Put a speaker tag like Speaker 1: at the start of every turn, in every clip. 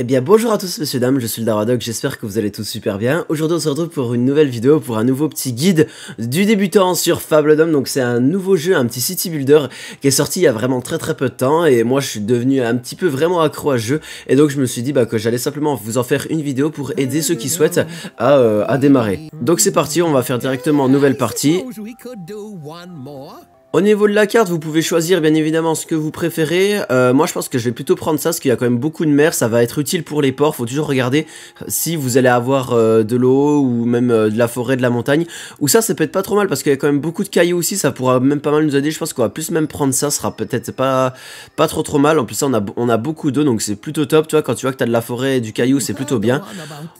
Speaker 1: Eh bien bonjour à tous messieurs dames, je suis le Daradoc, j'espère que vous allez tous super bien. Aujourd'hui on se retrouve pour une nouvelle vidéo, pour un nouveau petit guide du débutant sur Fabledom. Donc c'est un nouveau jeu, un petit city builder qui est sorti il y a vraiment très très peu de temps et moi je suis devenu un petit peu vraiment accro à ce jeu et donc je me suis dit bah, que j'allais simplement vous en faire une vidéo pour aider ceux qui souhaitent à, euh, démarrer. Donc c'est parti, on va faire directement une nouvelle partie. Au niveau de la carte, vous pouvez choisir bien évidemment ce que vous préférez. Euh, moi, je pense que je vais plutôt prendre ça, parce qu'il y a quand même beaucoup de mer. Ça va être utile pour les ports. Faut toujours regarder euh, si vous allez avoir euh, de l'eau ou même de la forêt, de la montagne. Ou ça, ça peut être pas trop mal, parce qu'il y a quand même beaucoup de cailloux aussi. Ça pourra même pas mal nous aider. Je pense qu'on va plus même prendre ça. sera peut-être pas, pas trop trop mal. En plus, ça, on a, on a beaucoup d'eau, donc c'est plutôt top. Tu vois, quand tu vois que t'as de la forêt et du caillou, c'est plutôt bien.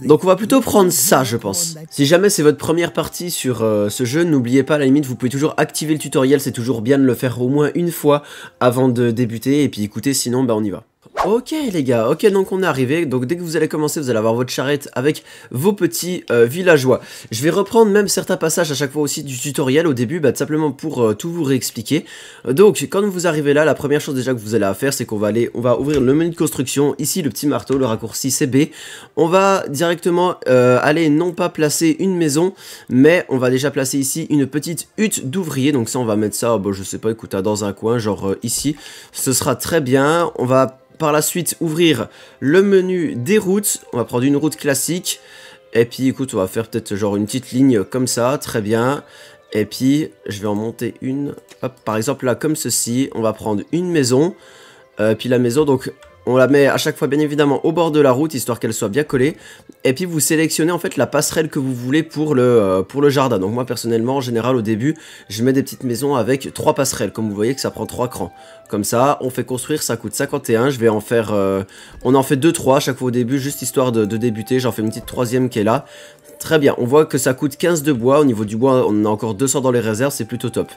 Speaker 1: Donc, on va plutôt prendre ça, je pense. Si jamais c'est votre première partie sur ce jeu, n'oubliez pas, à la limite, vous pouvez toujours activer le tutoriel toujours bien de le faire au moins une fois avant de débuter, et puis écoutez, sinon, bah on y va. Ok les gars, ok donc on est arrivé, donc dès que vous allez commencer vous allez avoir votre charrette avec vos petits euh, villageois. Je vais reprendre même certains passages à chaque fois aussi du tutoriel au début, bah, simplement pour euh, tout vous réexpliquer. Donc quand vous arrivez là, la première chose déjà que vous allez à faire c'est qu'on va aller, on va ouvrir le menu de construction, ici le petit marteau, le raccourci CB. On va directement euh, aller non pas placer une maison, mais on va déjà placer ici une petite hutte d'ouvrier, donc ça on va mettre ça, bah, je sais pas, écoute, hein, dans un coin, genre ici, ce sera très bien, on va par la suite ouvrir le menu des routes. On va prendre une route classique. Et puis écoute, on va faire peut-être genre une petite ligne comme ça, très bien. Et puis je vais en monter une, par exemple là comme ceci, on va prendre une maison. Euh, puis la maison, donc on la met à chaque fois bien évidemment au bord de la route, histoire qu'elle soit bien collée. Et puis vous sélectionnez en fait la passerelle que vous voulez pour le, euh, pour le jardin. Donc moi personnellement, en général au début, je mets des petites maisons avec trois passerelles. Comme vous voyez que ça prend trois crans. Comme ça, on fait construire, ça coûte 51. Je vais en faire... Euh, on en fait 2-3 chaque fois au début, juste histoire de, débuter. J'en fais une petite troisième qui est là. Très bien, on voit que ça coûte 15 de bois, au niveau du bois on a encore 200 dans les réserves, c'est plutôt top.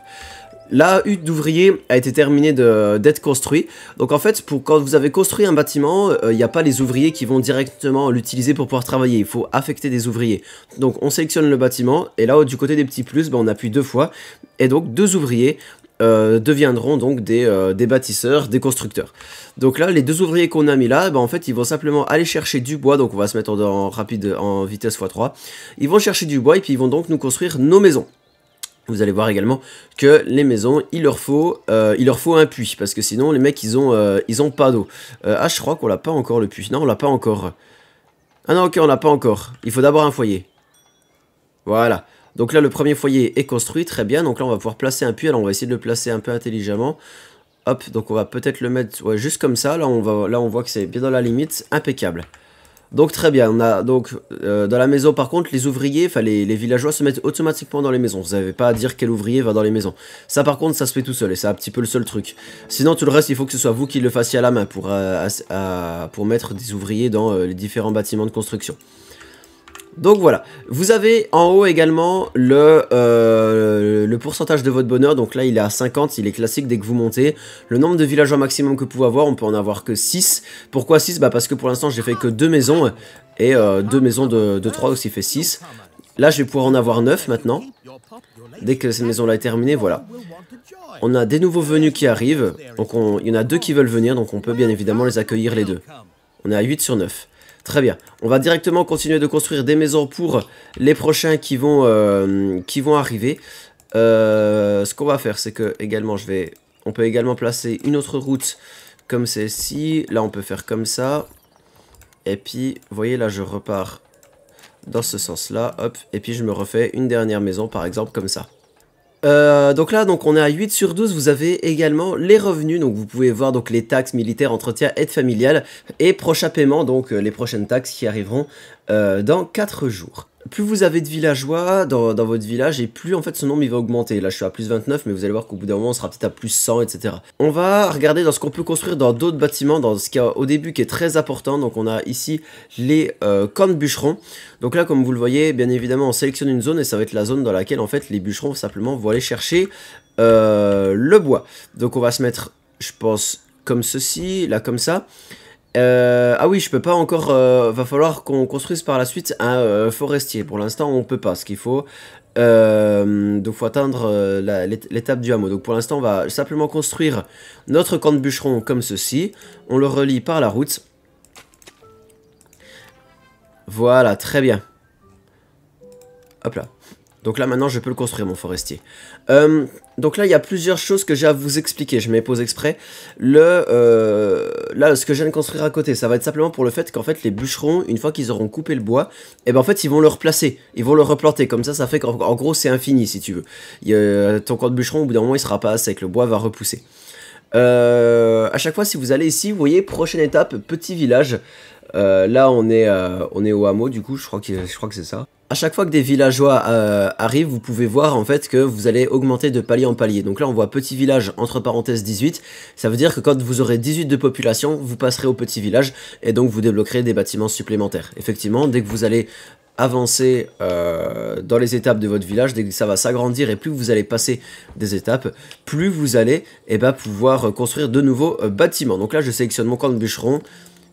Speaker 1: La hutte d'ouvriers a été terminée d'être construite. Donc en fait, pour, quand vous avez construit un bâtiment, il euh, n'y a pas les ouvriers qui vont directement l'utiliser pour pouvoir travailler. Il faut affecter des ouvriers. Donc on sélectionne le bâtiment et là, du côté des petits plus, ben, on appuie deux fois. Et donc deux ouvriers euh, deviendront donc euh, des, bâtisseurs, des constructeurs. Donc là, les deux ouvriers qu'on a mis là, ben, en fait, ils vont simplement aller chercher du bois, donc on va se mettre en rapide, en vitesse x3. Ils vont chercher du bois et puis ils vont donc nous construire nos maisons. Vous allez voir également que les maisons, il leur faut, euh, il leur faut un puits, parce que sinon les mecs, ils ont, euh, ils ont pas d'eau. Euh, ah, je crois qu'on l'a pas encore le puits. Non, on l'a pas encore. Ah non, ok, on l'a pas encore. Il faut d'abord un foyer. Voilà. Donc là, le premier foyer est construit, très bien. Donc là, on va pouvoir placer un puits. Alors, on va essayer de le placer un peu intelligemment. Hop, donc on va peut-être le mettre juste comme ça. on, va, là, on voit que c'est bien dans la limite. Impeccable. Donc très bien, on a donc euh, dans la maison par contre les ouvriers, enfin les, villageois se mettent automatiquement dans les maisons. Vous n'avez pas à dire quel ouvrier va dans les maisons. Ça par contre ça se fait tout seul et c'est un petit peu le seul truc. Sinon tout le reste il faut que ce soit vous qui le fassiez à la main pour, euh, pour mettre des ouvriers dans euh, les différents bâtiments de construction. Donc voilà, vous avez en haut également le, euh, le pourcentage de votre bonheur, donc là il est à 50, il est classique dès que vous montez. Le nombre de villageois maximum que vous pouvez avoir, on peut en avoir que 6. Pourquoi 6 Bah parce que pour l'instant j'ai fait que 2 maisons, et 2 euh, maisons de, 3 aussi fait 6. Là je vais pouvoir en avoir 9 maintenant, dès que cette maison là est terminée, voilà. On a des nouveaux venus qui arrivent, donc il y en a deux qui veulent venir, donc on peut bien évidemment les accueillir les deux. On est à 8 sur 9. Très bien. On va directement continuer de construire des maisons pour les prochains qui vont, euh, qui vont arriver. Euh, ce qu'on va faire, c'est que également, je vais, on peut également placer une autre route comme celle-ci. Là, on peut faire comme ça. Et puis, vous voyez, là, je repars dans ce sens-là. Hop. Et puis, je me refais une dernière maison, par exemple, comme ça. Euh, donc là, donc on est à 8 sur 12, vous avez également les revenus, donc vous pouvez voir donc les taxes militaires, entretien, aide familiale et prochain paiement, donc euh, les prochaines taxes qui arriveront euh, dans 4 jours plus vous avez de villageois dans, votre village et plus en fait ce nombre il va augmenter. Là je suis à plus 29 mais vous allez voir qu'au bout d'un moment on sera peut-être à plus 100 etc. On va regarder dans ce qu'on peut construire dans d'autres bâtiments, dans ce qui au début qui est très important. Donc on a ici les euh, camps de bûcherons. Donc là comme vous le voyez bien évidemment on sélectionne une zone et ça va être la zone dans laquelle en fait les bûcherons simplement vont aller chercher euh, le bois. Donc on va se mettre je pense comme ceci, là comme ça. Euh, ah oui, je peux pas encore. Euh, va falloir qu'on construise par la suite un euh, forestier. Pour l'instant, on peut pas. Ce qu'il faut, donc faut atteindre l'étape du hameau. Donc pour l'instant, on va simplement construire notre camp de bûcheron comme ceci. On le relie par la route. Voilà, très bien. Hop là. Donc là, maintenant, je peux le construire, mon forestier. Euh, donc là, il y a plusieurs choses que j'ai à vous expliquer. Je mets pose exprès. Le, euh, là, ce que je viens de construire à côté, ça va être simplement pour le fait qu'en fait, les bûcherons, une fois qu'ils auront coupé le bois, Et eh ben en fait, ils vont le replacer. Ils vont le replanter. Comme ça, ça fait qu'en gros, c'est infini, si tu veux. ton corps de bûcheron, au bout d'un moment, il sera pas que Le bois va repousser. Euh, à chaque fois, si vous allez ici, vous voyez, prochaine étape, petit village. là, on est, on est au hameau, du coup, je crois que c'est ça à chaque fois que des villageois euh, arrivent, vous pouvez voir en fait que vous allez augmenter de palier en palier. Donc là, on voit petit village entre parenthèses 18. Ça veut dire que quand vous aurez 18 de population, vous passerez au petit village et donc vous débloquerez des bâtiments supplémentaires. Effectivement, dès que vous allez avancer euh, dans les étapes de votre village, dès que ça va s'agrandir et plus vous allez passer des étapes, plus vous allez et eh ben, pouvoir euh, construire de nouveaux bâtiments. Donc là, je sélectionne mon camp de bûcheron.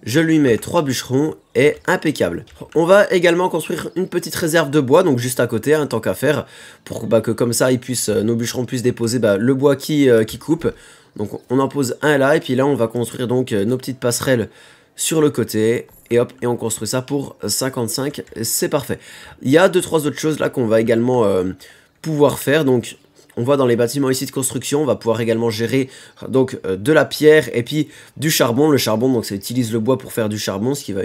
Speaker 1: Je lui mets 3 bûcherons et impeccable. On va également construire une petite réserve de bois, donc juste à côté, un hein, tant qu'à faire, pour bah, que comme ça, ils puissent, euh, nos bûcherons puissent déposer bah, le bois qui, euh, qui coupe. Donc on en pose un là, et puis là on va construire donc euh, nos petites passerelles sur le côté, et hop, et on construit ça pour 55, c'est parfait. Il y a 2-3 autres choses là qu'on va également pouvoir faire, donc on voit dans les bâtiments ici de construction, on va pouvoir également gérer donc euh, de la pierre et puis du charbon. Le charbon, donc ça utilise le bois pour faire du charbon, ce qui va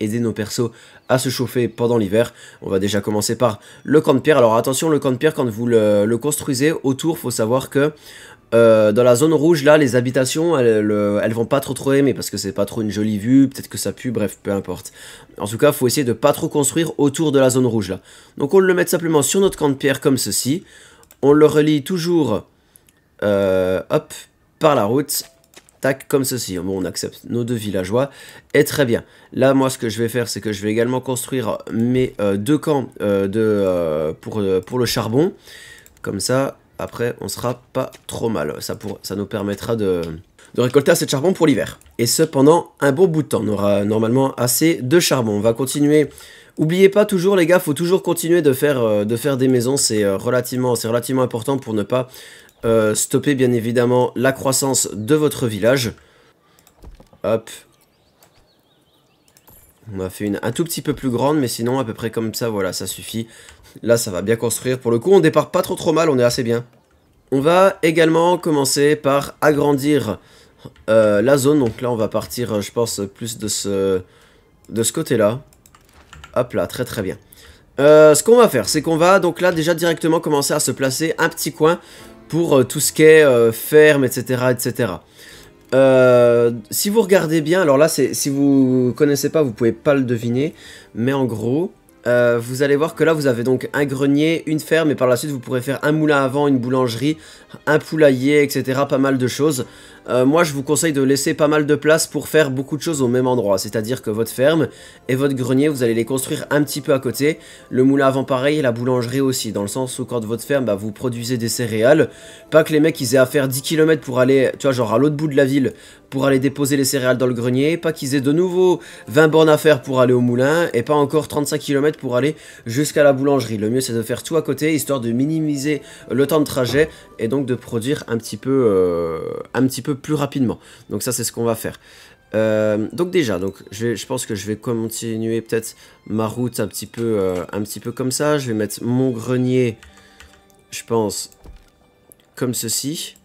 Speaker 1: aider nos persos à se chauffer pendant l'hiver. On va déjà commencer par le camp de pierre. Alors attention, le camp de pierre, quand vous le, construisez autour, faut savoir que euh, dans la zone rouge, là, les habitations, elles, vont pas trop trop aimer parce que c'est pas trop une jolie vue, peut-être que ça pue, bref, peu importe. En tout cas, faut essayer de pas trop construire autour de la zone rouge, là. Donc on le met simplement sur notre camp de pierre comme ceci. On le relie toujours, euh, hop, par la route. Tac, comme ceci. on accepte nos deux villageois. Et très bien. Là, moi, ce que je vais faire, c'est que je vais également construire mes euh, deux camps euh, de, pour, pour le charbon. Comme ça, après, on sera pas trop mal. Ça, pour, ça nous permettra de, de récolter assez de charbon pour l'hiver. Et cependant, un bon bout de temps. On aura normalement assez de charbon. On va continuer Oubliez pas toujours les gars, faut toujours continuer de faire, euh, de faire des maisons, c'est euh, relativement, relativement important pour ne pas euh, stopper bien évidemment la croissance de votre village. Hop. On a fait une un tout petit peu plus grande, mais sinon à peu près comme ça, voilà, ça suffit. Là, ça va bien construire. Pour le coup, on départ pas trop trop mal, on est assez bien. On va également commencer par agrandir la zone. Donc là, on va partir, je pense, plus de ce, de ce côté-là. Hop là, très très bien. Euh, ce qu'on va faire, c'est qu'on va donc là déjà directement commencer à se placer un petit coin pour euh, tout ce qui est euh, ferme, etc. etc. si vous regardez bien, alors là, si vous connaissez pas, vous pouvez pas le deviner, mais en gros, vous allez voir que là, vous avez donc un grenier, une ferme, et par la suite, vous pourrez faire un moulin avant, une boulangerie, un poulailler, etc. Pas mal de choses. Euh, moi je vous conseille de laisser pas mal de place pour faire beaucoup de choses au même endroit. C'est-à-dire que votre ferme et votre grenier, vous allez les construire un petit peu à côté. Le moulin avant pareil la boulangerie aussi, dans le sens où quand votre ferme, bah, vous produisez des céréales, pas que les mecs ils aient à faire 10 km pour aller, tu vois, genre à l'autre bout de la ville pour aller déposer les céréales dans le grenier, pas qu'ils aient de nouveau 20 bornes à faire pour aller au moulin, et pas encore 35 km pour aller jusqu'à la boulangerie. Le mieux c'est de faire tout à côté, histoire de minimiser le temps de trajet, et donc de produire un petit peu, euh, un petit peu plus rapidement. Donc ça c'est ce qu'on va faire. Euh, donc déjà, donc je, pense que je vais continuer peut-être ma route un petit, peu, euh, un petit peu comme ça. Je vais mettre mon grenier, je pense, comme ceci.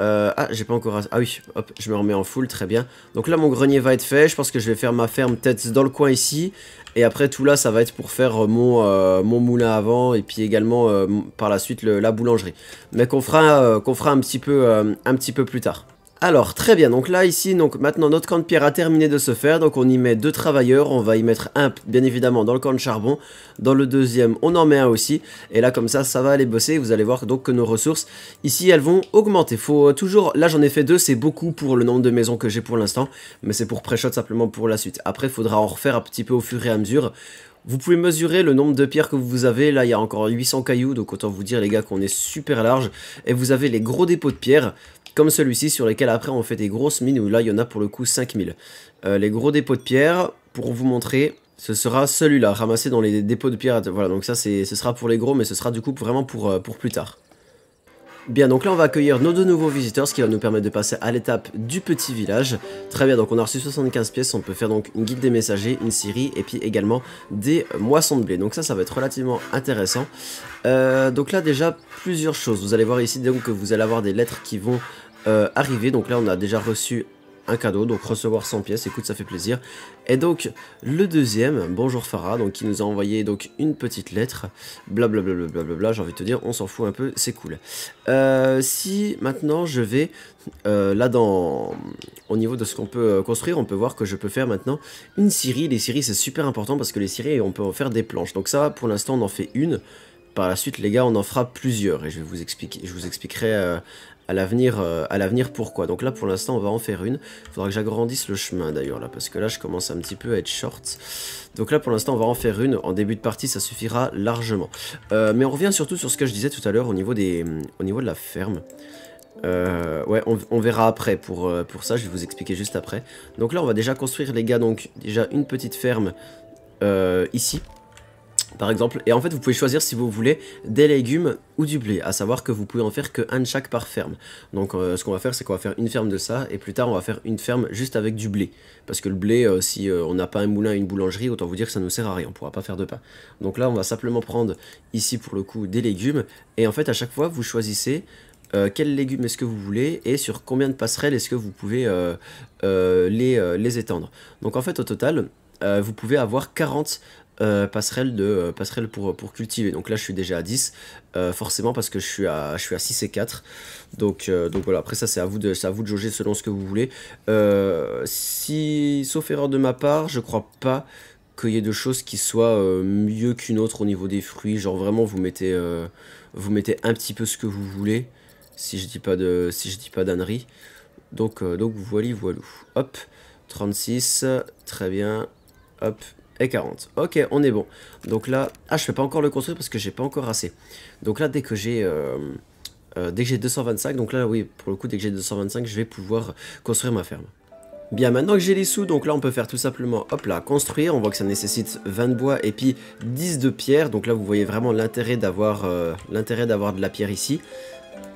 Speaker 1: Euh, ah, j'ai pas encore... Ah oui, hop, je me remets en full, très bien. Donc là, mon grenier va être fait. Je pense que je vais faire ma ferme peut-être dans le coin ici. Et après, tout là, ça va être pour faire euh, euh, mon, moulin avant et puis également, par la suite, la boulangerie. Mais qu'on fera, fera un, petit peu, un petit peu plus tard. Alors très bien, donc là ici, donc maintenant notre camp de pierre a terminé de se faire, donc on y met deux travailleurs, on va y mettre un bien évidemment dans le camp de charbon, dans le deuxième on en met un aussi, et là comme ça ça va aller bosser, vous allez voir donc que nos ressources ici elles vont augmenter, faut euh, toujours, là j'en ai fait deux, c'est beaucoup pour le nombre de maisons que j'ai pour l'instant, mais c'est pour pré-shot simplement pour la suite, après faudra en refaire un petit peu au fur et à mesure, vous pouvez mesurer le nombre de pierres que vous avez. Là, il y a encore 800 cailloux, donc autant vous dire, les gars, qu'on est super large. Et vous avez les gros dépôts de pierres, comme celui-ci, sur lesquels après on fait des grosses mines, où là, il y en a pour le coup 5000. Euh, les gros dépôts de pierres, pour vous montrer, ce sera celui-là, ramassé dans les dépôts de pierres. Voilà, donc ça, ce sera pour les gros, mais ce sera du coup vraiment pour, euh, pour plus tard. Bien, donc là, on va accueillir nos deux nouveaux visiteurs, ce qui va nous permettre de passer à l'étape du petit village. Très bien, donc on a reçu 75 pièces, on peut faire donc une guide des messagers, une scierie, et puis également des moissons de blé. Donc ça, ça va être relativement intéressant. Euh, donc là, déjà, plusieurs choses. Vous allez voir ici donc que vous allez avoir des lettres qui vont euh, arriver. Donc là, on a déjà reçu un cadeau, donc recevoir 100 pièces, écoute ça fait plaisir. Et donc le deuxième, bonjour Farah, donc qui nous a envoyé donc une petite lettre, blablabla, bla bla bla j'ai envie de te dire, on s'en fout un peu, c'est cool. Euh, si maintenant je vais euh, là dans au niveau de ce qu'on peut euh, construire, on peut voir que je peux faire maintenant une scierie. Les scieries c'est super important parce que les scieries on peut en faire des planches. Donc ça pour l'instant on en fait une par la suite, les gars, on en fera plusieurs. Et je, vais vous expliquer, je vous expliquerai à l'avenir euh, à l'avenir pourquoi. Donc là pour l'instant on va en faire une. Il Faudra que j'agrandisse le chemin d'ailleurs là parce que là je commence un petit peu à être short. Donc là pour l'instant on va en faire une. En début de partie ça suffira largement. Euh, mais on revient surtout sur ce que je disais tout à l'heure au niveau des au niveau de la ferme. Euh, ouais, on, verra après pour, pour ça, je vais vous expliquer juste après. Donc là, on va déjà construire, les gars, donc déjà une petite ferme ici par exemple. Et en fait, vous pouvez choisir si vous voulez des légumes ou du blé, à savoir que vous pouvez en faire que un de chaque par ferme. Donc euh, ce qu'on va faire, c'est qu'on va faire une ferme de ça, et plus tard on va faire une ferme juste avec du blé. Parce que le blé, euh, si euh, on n'a pas un moulin et une boulangerie, autant vous dire que ça ne nous sert à rien, on ne pourra pas faire de pain. Donc là, on va simplement prendre ici pour le coup des légumes, et en fait à chaque fois, vous choisissez quels légumes est-ce que vous voulez et sur combien de passerelles est-ce que vous pouvez les, les, étendre. Donc en fait au total, vous pouvez avoir 40 euh, passerelle, de, euh, pour, pour cultiver. Donc là, je suis déjà à 10, euh, forcément parce que je suis à, je suis à 6 et 4. Donc, donc voilà, après ça, c'est à, vous de, vous de jauger selon ce que vous voulez. si, sauf erreur de ma part, je crois pas qu'il y ait de choses qui soient mieux qu'une autre au niveau des fruits. Genre vraiment, vous mettez, vous mettez un petit peu ce que vous voulez, si je dis pas de si je dis pas d'annerie. Donc, donc voilà, voilà. Hop, 36, très bien. Hop, et 40. Ok, on est bon. Donc là, ah, je peux pas encore le construire parce que j'ai pas encore assez. Donc là, dès que j'ai euh, euh, dès que j'ai 225, donc là, oui, pour le coup, dès que j'ai 225, je vais pouvoir construire ma ferme. Bien, maintenant que j'ai les sous, donc là on peut faire tout simplement, hop là, construire, on voit que ça nécessite 20 bois et puis 10 de pierre, donc là vous voyez vraiment l'intérêt d'avoir euh, l'intérêt d'avoir de la pierre ici.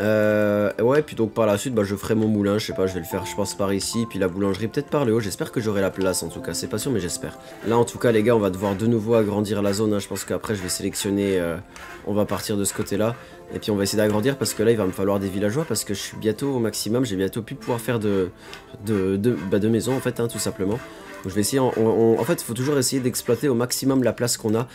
Speaker 1: Euh, ouais, puis donc par la suite, bah, je ferai mon moulin, je sais pas, je vais le faire, je pense, par ici, puis la boulangerie peut-être par le haut, j'espère que j'aurai la place en tout cas, c'est pas sûr, mais j'espère. Là, en tout cas, les gars, on va devoir de nouveau agrandir la zone, hein. je pense qu'après, je vais sélectionner, euh, on va partir de ce côté-là, et puis on va essayer d'agrandir, parce que là, il va me falloir des villageois, parce que je suis bientôt au maximum, j'ai bientôt pu pouvoir faire de, de, de, bah, de maisons, en fait, hein, tout simplement. Donc je vais essayer, en, fait, il faut toujours essayer d'exploiter au maximum la place qu'on a,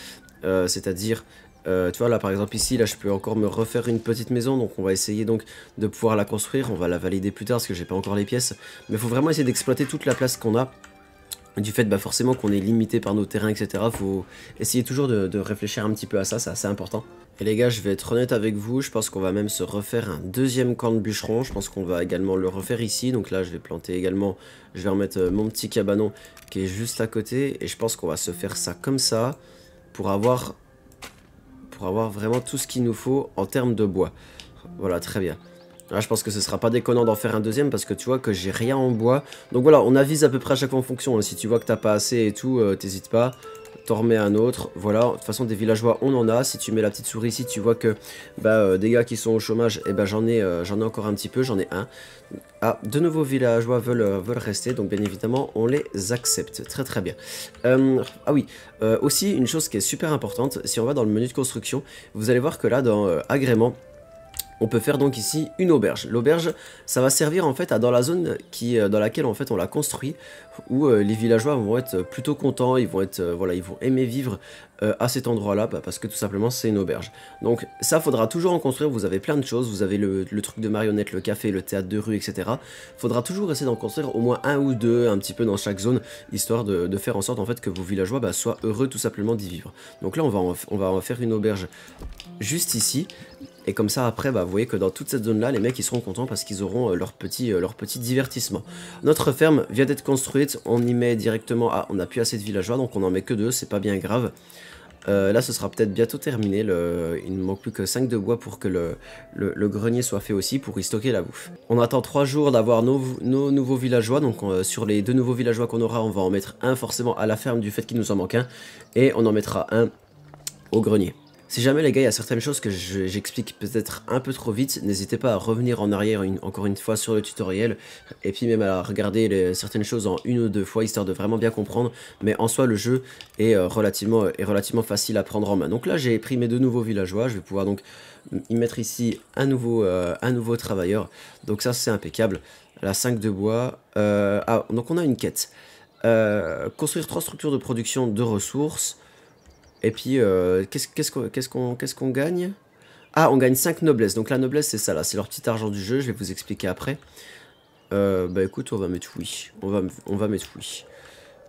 Speaker 1: euh, c'est-à-dire euh, tu vois là par exemple ici là je peux encore me refaire une petite maison donc on va essayer donc de pouvoir la construire, on va la valider plus tard parce que j'ai pas encore les pièces mais il faut vraiment essayer d'exploiter toute la place qu'on a du fait bah, forcément qu'on est limité par nos terrains, etc. Faut essayer toujours de, de réfléchir un petit peu à ça, c'est assez important. Et les gars, je vais être honnête avec vous, je pense qu'on va même se refaire un deuxième camp de bûcheron. Je pense qu'on va également le refaire ici. Donc là, je vais planter également, je vais remettre euh, mon petit cabanon qui est juste à côté. Et je pense qu'on va se faire ça comme ça pour avoir avoir vraiment tout ce qu'il nous faut en termes de bois. Voilà, très bien. Là, je pense que ce sera pas déconnant d'en faire un deuxième parce que tu vois que j'ai rien en bois. Donc voilà, on avise à peu près à chaque fois en fonction. Hein. Si tu vois que t'as pas assez et tout, t'hésite euh, t'hésites pas t'en remets un autre. Voilà, de toute façon des villageois on en a. Si tu mets la petite souris ici, tu vois que bah, euh, des gars qui sont au chômage, et eh ben, j'en ai, euh, j'en ai encore un petit peu, j'en ai un. Ah, de nouveaux villageois veulent, euh, veulent rester, donc bien évidemment on les accepte. Très très bien. ah oui, aussi une chose qui est super importante, si on va dans le menu de construction, vous allez voir que là dans agrément, on peut faire donc ici une auberge. L'auberge, ça va servir en fait à dans la zone qui, euh, dans laquelle en fait on l'a construit, où euh, les villageois vont être plutôt contents, ils vont être euh, voilà, ils vont aimer vivre à cet endroit-là bah, parce que tout simplement c'est une auberge. Donc ça faudra toujours en construire. Vous avez plein de choses, vous avez le, truc de marionnette, le café, le théâtre de rue, etc. Faudra toujours essayer d'en construire au moins un ou deux, un petit peu dans chaque zone, histoire de, faire en sorte en fait que vos villageois bah, soient heureux tout simplement d'y vivre. Donc là on va on va en faire une auberge juste ici et comme ça, après, bah, vous voyez que dans toute cette zone-là, les mecs, ils seront contents parce qu'ils auront euh, leur, petit, euh, leur petit divertissement. Notre ferme vient d'être construite. On y met directement... Ah, on n'a plus assez de villageois, donc on n'en met que deux. C'est pas bien grave. Euh, là, ce sera peut-être bientôt terminé. Il ne manque plus que 5 de bois pour que le... Le... grenier soit fait aussi pour y stocker la bouffe. On attend 3 jours d'avoir nos... nouveaux villageois. Donc, sur les deux nouveaux villageois qu'on aura, on va en mettre un forcément à la ferme du fait qu'il nous en manque un. Et on en mettra un au grenier. Si jamais les gars, il y a certaines choses que j'explique peut-être un peu trop vite, n'hésitez pas à revenir en arrière encore une fois sur le tutoriel, et puis même à regarder certaines choses en une ou deux fois, histoire de vraiment bien comprendre, mais en soi le jeu est, euh, relativement, relativement facile à prendre en main. Donc là j'ai pris mes deux nouveaux villageois, je vais pouvoir donc y mettre ici un nouveau, euh, un nouveau travailleur, donc ça c'est impeccable. La 5 de bois, euh, ah, donc on a une quête. construire trois structures de production de ressources, et puis, euh, qu'est-ce qu'on gagne Ah, on gagne 5 noblesse. Donc la noblesse, c'est ça, là. C'est leur petit argent du jeu. Je vais vous expliquer après. Euh, bah écoute, on va mettre oui. On va, on va mettre oui.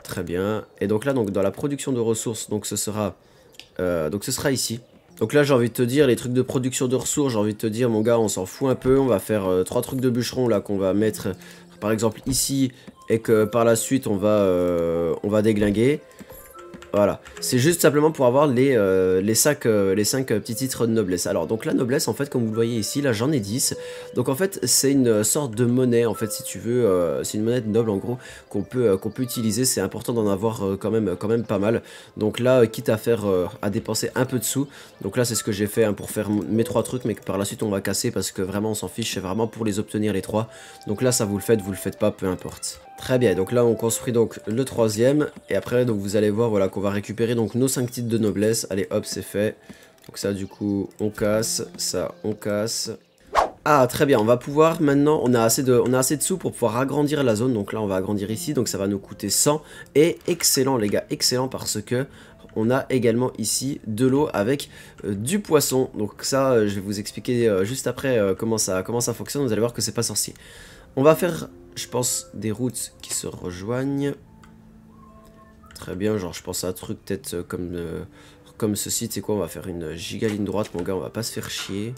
Speaker 1: Très bien. Et donc là, donc, dans la production de ressources, donc ce sera, euh, donc ce sera ici. Donc là, j'ai envie de te dire, les trucs de production de ressources, j'ai envie de te dire, mon gars, on s'en fout un peu. On va faire 3 trois trucs de bûcheron là qu'on va mettre, par exemple, ici. Et que par la suite, on va, on va déglinguer. Voilà, c'est juste simplement pour avoir les, euh, les, euh, les 5 euh, petits titres de noblesse. Alors donc la noblesse en fait comme vous le voyez ici, là j'en ai 10. Donc en fait c'est une sorte de monnaie en fait si tu veux, c'est une monnaie de noble en gros qu'on peut, peut utiliser, c'est important d'en avoir quand, même, quand même pas mal. Donc là quitte à faire, à dépenser un peu de sous, donc là c'est ce que j'ai fait hein, pour faire mes trois trucs mais que par la suite on va casser parce que vraiment on s'en fiche, c'est vraiment pour les obtenir les trois. Donc là ça vous le faites, vous le faites pas, peu importe. Très bien, donc là on construit donc le troisième, et après donc vous allez voir voilà qu'on va récupérer donc nos 5 titres de noblesse, allez hop c'est fait, donc ça du coup on casse, ça on casse, ah très bien, on va pouvoir maintenant, on a, assez de, on a assez sous pour pouvoir agrandir la zone, donc là on va agrandir ici, donc ça va nous coûter 100, et excellent les gars, excellent parce que on a également ici de l'eau avec euh, du poisson, donc ça euh, je vais vous expliquer euh, juste après comment, ça, comment ça fonctionne, vous allez voir que c'est pas sorcier. On va faire je pense, des routes qui se rejoignent. Très bien, genre je pense à un truc peut-être euh, comme, euh, comme ceci, tu sais quoi, on va faire une giga ligne droite, mon gars, on va pas se faire chier.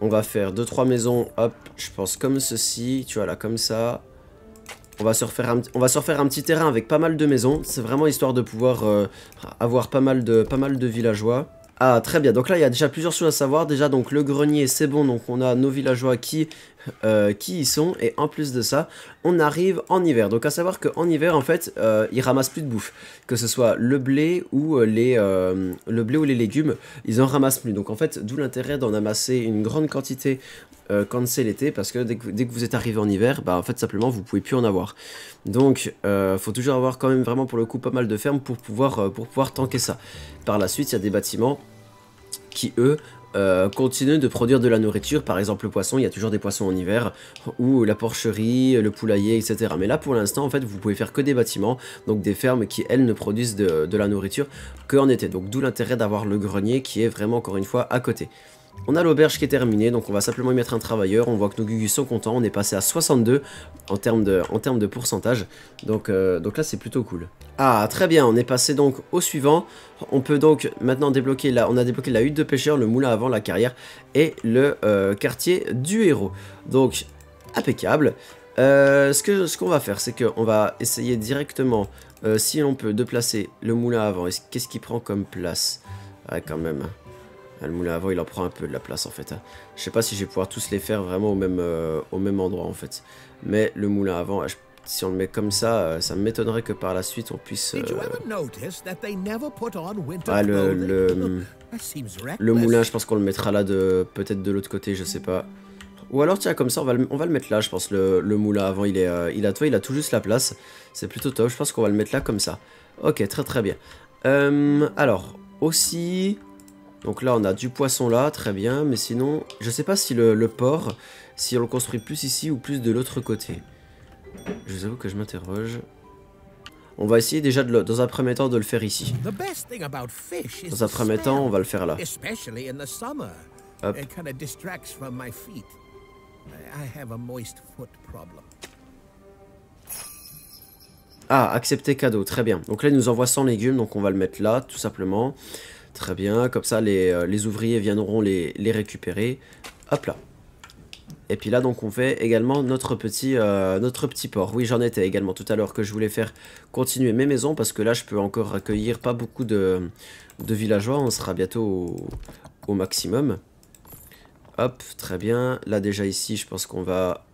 Speaker 1: On va faire 2-3 maisons, hop, je pense comme ceci, tu vois là, comme ça. On va se refaire un, on va un petit terrain avec pas mal de maisons, c'est vraiment histoire de pouvoir euh, avoir pas mal de, pas mal de villageois. Ah très bien, donc là il y a déjà plusieurs choses à savoir, déjà donc le grenier c'est bon, donc on a nos villageois qui, euh, qui y sont, et en plus de ça, on arrive en hiver, donc à savoir qu'en hiver en fait, euh, ils ramassent plus de bouffe, que ce soit le blé ou euh, les, le blé ou les légumes, ils en ramassent plus, donc en fait d'où l'intérêt d'en amasser une grande quantité quand euh, c'est l'été, parce que dès, que vous êtes arrivé en hiver, bah, en fait, simplement, vous pouvez plus en avoir. Donc, euh, faut toujours avoir quand même vraiment, pour le coup, pas mal de fermes pour pouvoir, euh, pour pouvoir tanker ça. Par la suite, il y a des bâtiments qui, eux, continuent de produire de la nourriture, par exemple le poisson, il y a toujours des poissons en hiver, ou la porcherie, le poulailler, etc. Mais là pour l'instant en fait vous pouvez faire que des bâtiments, donc des fermes qui elles ne produisent de, de la nourriture qu'en été, donc d'où l'intérêt d'avoir le grenier qui est vraiment encore une fois à côté. On a l'auberge qui est terminée, donc on va simplement y mettre un travailleur. On voit que nos gugus sont contents. On est passé à 62 en termes de, en de pourcentage. Donc, euh, donc là, c'est plutôt cool. Ah, très bien. On est passé donc au suivant. On peut donc maintenant débloquer la... On a débloqué la hutte de pêcheur, le moulin avant, la carrière et le euh, quartier du héros. Donc, impeccable. Euh, ce qu'on ce va faire, c'est qu'on va essayer directement, si on peut, de placer le moulin avant. Qu'est-ce qu'il prend comme place Ouais, quand même. Le moulin avant, il en prend un peu de la place en fait. Hein. Je sais pas si je vais pouvoir tous les faire vraiment au même, euh, au même endroit en fait. Mais le moulin avant, ah, si on le met comme ça, euh, ça m'étonnerait que par la suite on puisse. Euh, ah, le, hmm, le, moulin, je pense qu'on le mettra là de peut-être de l'autre côté, je sais pas. Ou alors tiens comme ça on va le, mettre là je pense le, le moulin avant il est il a il a tout juste la place c'est plutôt top je pense qu'on va le mettre là comme ça ok très très bien alors aussi donc là, on a du poisson là, très bien. Mais sinon, je sais pas si le, port, si on le construit plus ici ou plus de l'autre côté. Je vous avoue que je m'interroge. On va essayer déjà, dans un premier temps, de le faire ici. Dans un premier temps, on va le faire là. Hop. Ah, accepter cadeau, très bien. Donc là, il nous envoie 100 légumes, donc on va le mettre là, tout simplement. Très bien, comme ça euh, les, ouvriers viendront les, les, récupérer. Hop là. Et puis là donc on fait également notre petit, euh, notre petit port. Oui j'en étais également tout à l'heure que je voulais faire continuer mes maisons parce que là je peux encore accueillir pas beaucoup de, villageois. On sera bientôt au, maximum. Hop, très bien. Là déjà ici je pense qu'on va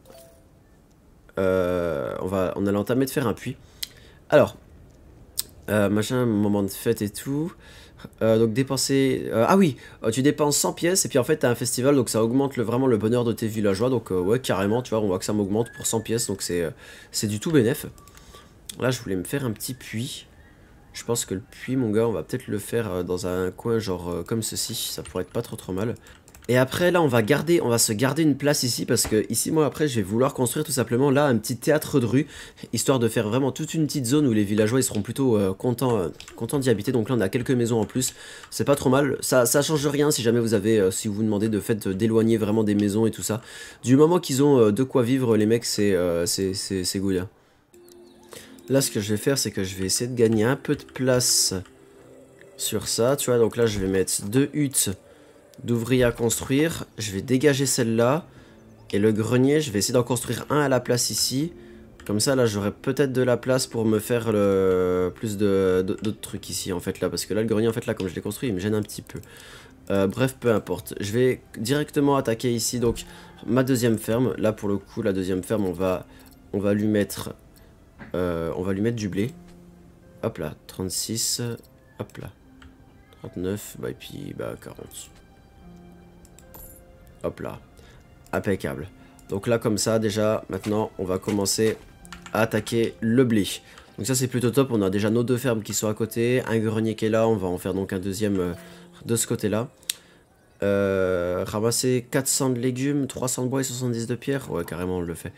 Speaker 1: euh, on va on allait entamer de faire un puits. Alors, machin, moment de fête et tout. Euh, donc dépenser... Euh, ah oui, euh, tu dépenses 100 pièces et puis en fait t'as un festival donc ça augmente vraiment le bonheur de tes villageois. Donc ouais carrément tu vois on voit que ça m'augmente pour 100 pièces donc c'est c'est du tout bénef. Là je voulais me faire un petit puits. Je pense que le puits mon gars on va peut-être le faire dans un coin genre comme ceci. Ça pourrait être pas trop trop mal. Et après, là, on va garder, on va se garder une place ici parce que ici, moi, après, je vais vouloir construire tout simplement là un petit théâtre de rue, histoire de faire vraiment toute une petite zone où les villageois ils seront plutôt euh, euh, contents, d'y habiter. Donc là, on a quelques maisons en plus. C'est pas trop mal. Ça, change rien si jamais vous avez, euh, si vous demandez de fait d'éloigner vraiment des maisons et tout ça. Du moment qu'ils ont de quoi vivre, les mecs, c'est c'est good. Là, ce que je vais faire, c'est que je vais essayer de gagner un peu de place sur ça. Tu vois, donc là, je vais mettre deux huttes d'ouvriers à construire. Je vais dégager celle-là. Et le grenier, je vais essayer d'en construire un à la place ici. Comme ça, là, j'aurai peut-être de la place pour me faire le... plus d'autres de... trucs ici, en fait, là. Parce que là, le grenier, en fait, là, comme je l'ai construit, il me gêne un petit peu. Euh, bref, peu importe. Je vais directement attaquer ici, donc, ma deuxième ferme. Là, pour le coup, la deuxième ferme, on va, on va lui mettre... Euh, on va lui mettre du blé. Hop là, 36... Hop là. 39, bah, et puis, bah, 40. Hop là. Impeccable. Donc là, comme ça, déjà, maintenant, on va commencer à attaquer le blé. Donc ça, c'est plutôt top. On a déjà nos deux fermes qui sont à côté. Un grenier qui est là. On va en faire donc un deuxième euh, de ce côté-là. Euh, ramasser 400 de légumes, 300 de bois et 70 de pierres, Ouais, carrément, on le fait.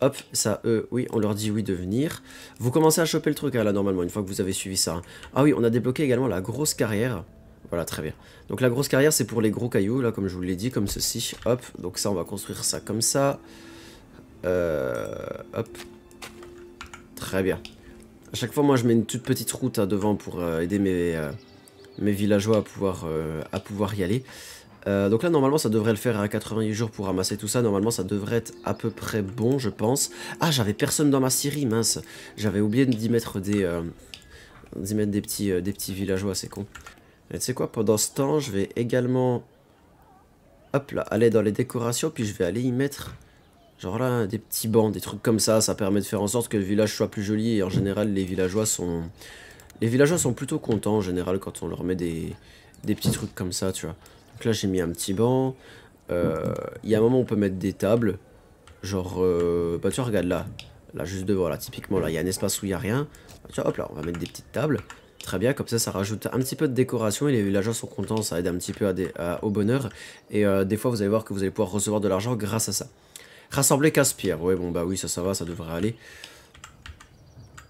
Speaker 1: Hop, ça, eux, oui, on leur dit oui de venir. Vous commencez à choper le truc, hein, là, normalement, une fois que vous avez suivi ça. Hein. Ah oui, on a débloqué également la grosse carrière voilà, très bien. Donc la grosse carrière, c'est pour les gros cailloux, là, comme je vous l'ai dit, comme ceci. Hop, donc ça, on va construire ça comme ça. Euh, hop. Très bien. À chaque fois, moi, je mets une toute petite route hein, devant pour euh, aider mes, euh, mes, villageois à pouvoir, à pouvoir y aller. donc là, normalement, ça devrait le faire à hein, 88 jours pour ramasser tout ça. Normalement, ça devrait être à peu près bon, je pense. Ah, j'avais personne dans ma Syrie, mince. J'avais oublié d'y mettre des... d'y mettre des petits, des petits villageois, c'est con. Et tu sais quoi, pendant ce temps, je vais également... Hop là, aller dans les décorations, puis je vais aller y mettre... Genre là, des petits bancs, des trucs comme ça, ça permet de faire en sorte que le village soit plus joli. Et en général, les villageois sont... Les villageois sont plutôt contents en général quand on leur met des, petits trucs comme ça, tu vois. Donc là, j'ai mis un petit banc. Euh, il y a un moment où on peut mettre des tables. Genre, euh, bah tu vois, regarde là. Là, juste devant, là, typiquement, là, il y a un espace où il n'y a rien. Bah, hop là, on va mettre des petites tables. Très bien, comme ça, ça rajoute un petit peu de décoration et les villageois sont contents, ça aide un petit peu à au bonheur. Et euh, des fois, vous allez voir que vous allez pouvoir recevoir de l'argent grâce à ça. Rassembler casse pierres, ouais, bon, bah oui, ça, ça va, ça devrait aller.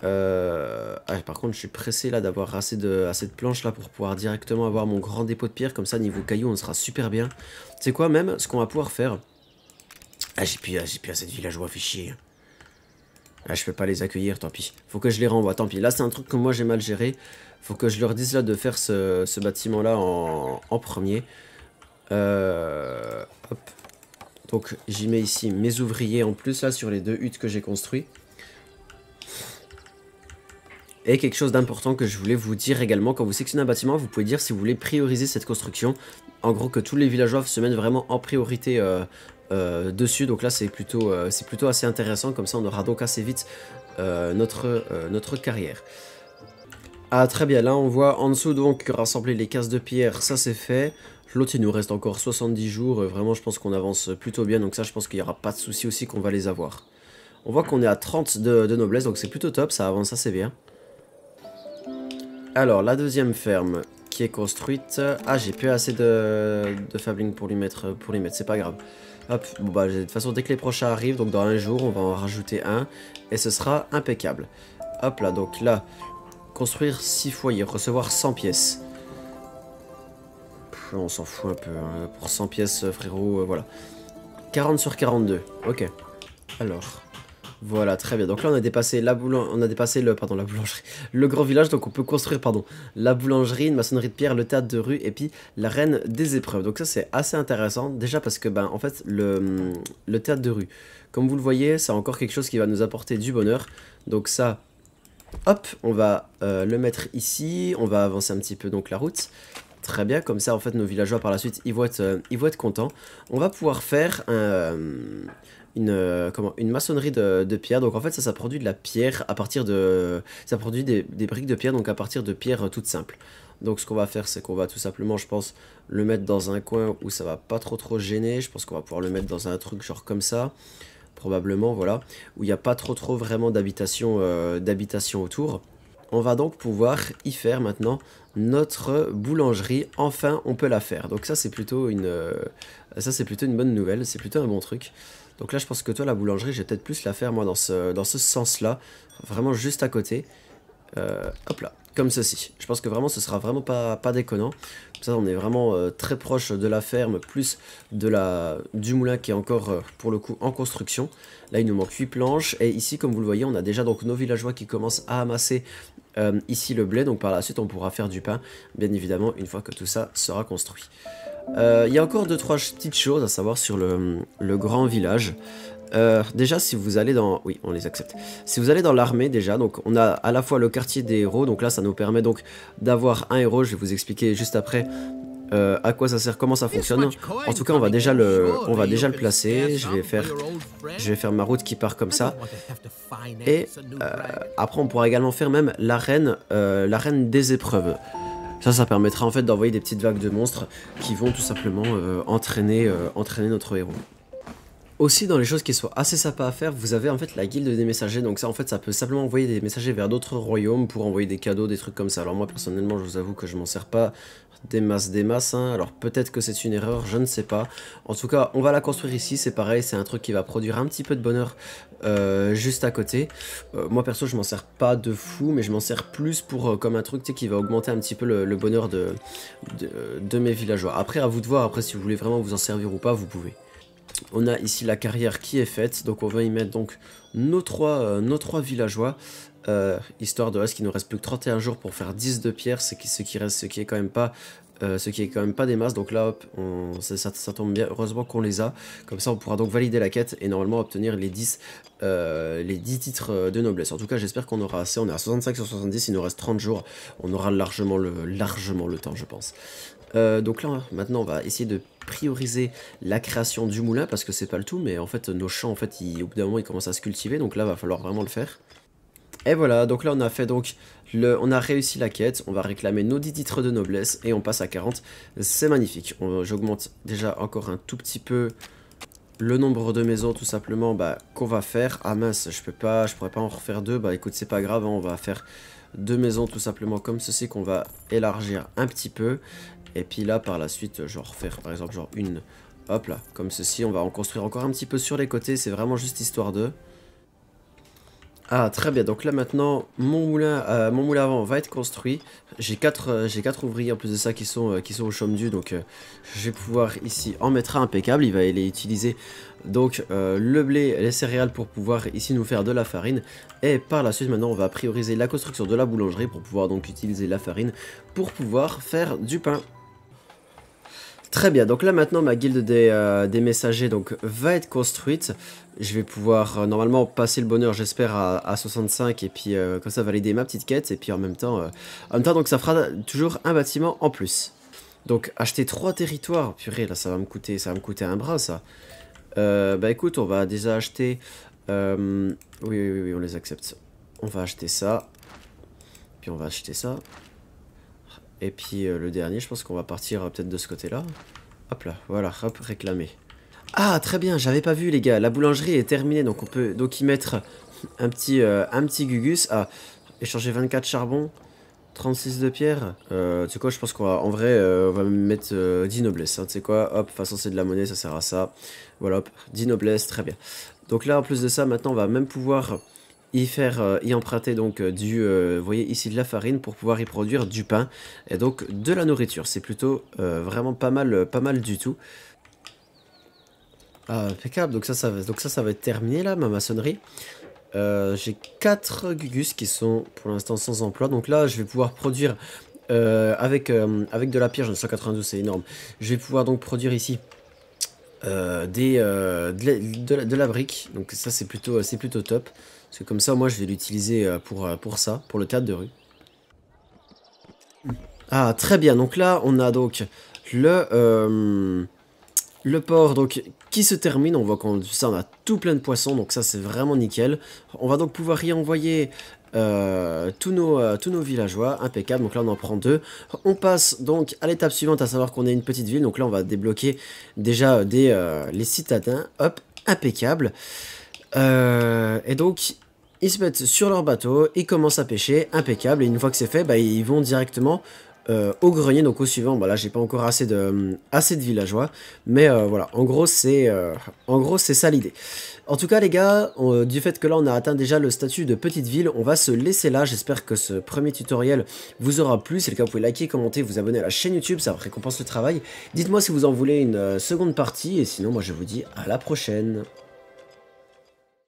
Speaker 1: Euh... Ah, par contre, je suis pressé là d'avoir assez de, assez de planches là pour pouvoir directement avoir mon grand dépôt de pierres. Comme ça, niveau caillou on sera super bien. C'est quoi même ce qu'on va pouvoir faire Ah, j'ai plus, ah, j'ai plus assez de villageois, fichier. chier. Ah, je peux pas les accueillir, tant pis. Faut que je les renvoie, tant pis. Là, c'est un truc que moi, j'ai mal géré. Faut que je leur dise, là, de faire ce, bâtiment-là en, premier. Euh, hop. Donc, j'y mets ici mes ouvriers en plus, là, sur les deux huttes que j'ai construites. Et quelque chose d'important que je voulais vous dire également, quand vous sélectionnez un bâtiment, vous pouvez dire si vous voulez prioriser cette construction. En gros, que tous les villageois se mettent vraiment en priorité euh, euh, dessus. Donc là, c'est plutôt, euh, c'est plutôt assez intéressant. Comme ça, on aura donc assez vite euh, notre, notre carrière. Ah très bien, là on voit en dessous donc rassembler les cases de pierre, ça c'est fait. L'autre il nous reste encore 70 jours, vraiment je pense qu'on avance plutôt bien, donc ça je pense qu'il n'y aura pas de souci aussi qu'on va les avoir. On voit qu'on est à 30 de, noblesse, donc c'est plutôt top, ça avance assez bien. Alors la deuxième ferme qui est construite, ah j'ai plus assez de, fabling pour lui mettre, pour lui mettre c'est pas grave. Hop, bon bah de toute façon dès que les prochains arrivent, donc dans un jour, on va en rajouter un. Et ce sera impeccable. Hop là, donc là, construire 6 foyers, recevoir 100 pièces. on s'en fout un peu, hein, pour 100 pièces frérot, euh, voilà. 40 sur 42, ok. Alors, voilà, très bien. Donc là, on a dépassé la on a dépassé le, pardon, la boulangerie, le grand village. Donc on peut construire, pardon, la boulangerie, une maçonnerie de pierre, le théâtre de rue et puis la reine des épreuves. Donc ça, c'est assez intéressant. Déjà parce que, ben, en fait, le, le théâtre de rue, comme vous le voyez, c'est encore quelque chose qui va nous apporter du bonheur. Donc ça, hop, on va euh, le mettre ici. On va avancer un petit peu donc la route. Très bien, comme ça en fait nos villageois par la suite ils vont euh, ils vont être contents. On va pouvoir faire un, une, euh, comment, une maçonnerie de, pierre. Donc en fait, ça, ça produit de la pierre à partir de. Ça produit des, briques de pierre, donc à partir de pierre euh, toute simple Donc ce qu'on va faire, c'est qu'on va tout simplement, je pense, le mettre dans un coin où ça va pas trop trop gêner. Je pense qu'on va pouvoir le mettre dans un truc genre comme ça, probablement, voilà, où il n'y a pas trop trop vraiment d'habitation euh, d'habitation autour. On va donc pouvoir y faire maintenant notre boulangerie. Enfin, on peut la faire. Donc ça, c'est plutôt une, ça c'est plutôt une bonne nouvelle. C'est plutôt un bon truc. Donc là, je pense que toi, la boulangerie, j'ai peut-être plus la faire, moi, dans ce, dans ce sens-là. Vraiment juste à côté. Euh, hop là, comme ceci. Je pense que vraiment, ce sera vraiment pas, pas déconnant. Comme ça, on est vraiment euh, très proche de la ferme, plus de la, du moulin qui est encore, euh, pour le coup, en construction. Là, il nous manque 8 planches. Et ici, comme vous le voyez, on a déjà donc nos villageois qui commencent à amasser ici le blé. Donc par la suite, on pourra faire du pain, bien évidemment, une fois que tout ça sera construit. Euh, il y a encore deux trois petites choses à savoir sur le, grand village. Euh, déjà, si vous allez dans... Oui, on les accepte. Si vous allez dans l'armée, déjà, donc on a à la fois le quartier des héros, donc là, ça nous permet donc d'avoir un héros, je vais vous expliquer juste après euh, à quoi ça sert, comment ça fonctionne. En tout cas, on va déjà le, on va déjà le placer. Je vais faire, je vais faire ma route qui part comme ça. Et après, on pourra également faire même l'arène des épreuves. Ça, ça permettra en fait d'envoyer des petites vagues de monstres qui vont tout simplement euh, entraîner, euh, entraîner notre héros. Aussi, dans les choses qui soient assez sympas à faire, vous avez en fait la guilde des messagers. Donc ça, en fait, ça peut simplement envoyer des messagers vers d'autres royaumes pour envoyer des cadeaux, des trucs comme ça. Alors moi, personnellement, je vous avoue que je m'en sers pas des masses, des masses. Hein. Alors peut-être que c'est une erreur, je ne sais pas. En tout cas, on va la construire ici. C'est pareil, c'est un truc qui va produire un petit peu de bonheur euh, juste à côté. Euh, moi perso, je m'en sers pas de fou, mais je m'en sers plus pour euh, comme un truc qui va augmenter un petit peu le, bonheur de, de mes villageois. Après, à vous de voir. Après, si vous voulez vraiment vous en servir ou pas, vous pouvez. On a ici la carrière qui est faite, donc on va y mettre donc nos trois, euh, nos trois villageois. Euh, histoire de ce qu'il nous reste plus que 31 jours pour faire 10 de pierre, ce qui, ce qui reste, ce qui est quand même pas, euh, ce qui est quand même pas des masses. Donc là, hop, ça, tombe bien. Heureusement qu'on les a. Comme ça, on pourra donc valider la quête et normalement obtenir les 10, les titres de noblesse. En tout cas, j'espère qu'on aura assez. On est à 65 sur 70. Il nous reste 30 jours. On aura largement le, largement le temps, je pense. Euh, donc là, maintenant, on va essayer de prioriser la création du moulin parce que c'est pas le tout, mais en fait, nos champs, en fait, ils, au bout d'un moment, ils commencent à se cultiver, donc là, va falloir vraiment le faire. Et voilà, donc là on a fait donc le, on a réussi la quête, on va réclamer nos 10 titres de noblesse et on passe à 40. C'est magnifique. J'augmente déjà encore un tout petit peu le nombre de maisons tout simplement bah, qu'on va faire. Ah mince, je peux pas, je pourrais pas en refaire deux. Bah écoute, c'est pas grave, hein, on va faire deux maisons tout simplement comme ceci qu'on va élargir un petit peu et puis là, par la suite, genre refaire par exemple genre une. Hop là, comme ceci, on va en construire encore un petit peu sur les côtés, c'est vraiment juste histoire de... Ah très bien, donc là maintenant mon moulin, euh, mon moulin avant va être construit. J'ai 4 euh, j'ai quatre ouvriers en plus de ça qui sont, euh, qui sont au chaume du, donc je vais pouvoir ici en mettre un impeccable. Il va aller utiliser donc le blé, les céréales pour pouvoir ici nous faire de la farine. Et par la suite maintenant on va prioriser la construction de la boulangerie pour pouvoir donc utiliser la farine pour pouvoir faire du pain. Très bien, donc là maintenant ma guilde euh, des, messagers donc, va être construite. Je vais pouvoir euh, normalement passer le bonheur j'espère à, 65 et puis euh, comme ça valider ma petite quête et puis en même temps, donc ça fera toujours un bâtiment en plus. Donc acheter 3 territoires, purée là ça va me coûter, ça va me coûter un bras ça. bah écoute on va déjà acheter, oui oui oui on les accepte. On va acheter ça, puis on va acheter ça, et puis euh, le dernier, je pense qu'on va partir euh, peut-être de ce côté-là. Hop là, voilà, hop, réclamer. Ah, très bien, j'avais pas vu les gars, la boulangerie est terminée, donc on peut donc y mettre un petit, euh, un petit gugus. Ah, échanger 24 charbons, 36 de pierre. tu sais quoi, je pense qu'on va, en vrai, on va mettre 10 noblesse. Hein. tu sais quoi, hop, de toute façon c'est de la monnaie, ça sert à ça. Voilà, hop, 10 noblesse, très bien. Donc là, en plus de ça, maintenant on va même pouvoir y faire, euh, y emprunter donc euh, du, euh, voyez ici de la farine pour pouvoir y produire du pain et donc de la nourriture. C'est plutôt vraiment pas mal, pas mal du tout. Ah, impeccable. Donc ça, ça, donc ça, ça va être terminé là, ma maçonnerie. J'ai 4 gugus qui sont pour l'instant sans emploi. Donc là, je vais pouvoir produire avec, avec de la pierre. 192, c'est énorme. Je vais pouvoir donc produire ici des, de la, brique. Donc ça, c'est plutôt, plutôt top. Parce que comme ça, moi, je vais l'utiliser euh, pour, euh, pour ça, pour le théâtre de rue. Ah, très bien. Donc là, on a donc le, euh, le port donc, qui se termine. On voit qu'on ça, on a tout plein de poissons. Donc ça, c'est vraiment nickel. On va donc pouvoir y envoyer tous, nos, tous nos villageois, impeccable, donc là on en prend deux. On passe donc à l'étape suivante, à savoir qu'on est une petite ville, donc là on va débloquer déjà des, les citadins, hop, impeccable. Euh, et donc, ils se mettent sur leur bateau, ils commencent à pêcher, impeccable, et une fois que c'est fait, bah, ils vont directement euh, au grenier, donc au suivant. Bah, là, j'ai pas encore assez de, euh, assez de villageois, mais voilà, en gros, c'est c'est ça l'idée. En tout cas, les gars, du fait que là, on a atteint déjà le statut de petite ville, on va se laisser là. J'espère que ce premier tutoriel vous aura plu. C'est le cas, vous pouvez liker, commenter, vous abonner à la chaîne YouTube, ça récompense le travail. Dites-moi si vous en voulez une seconde partie, et sinon, moi, je vous dis à la prochaine.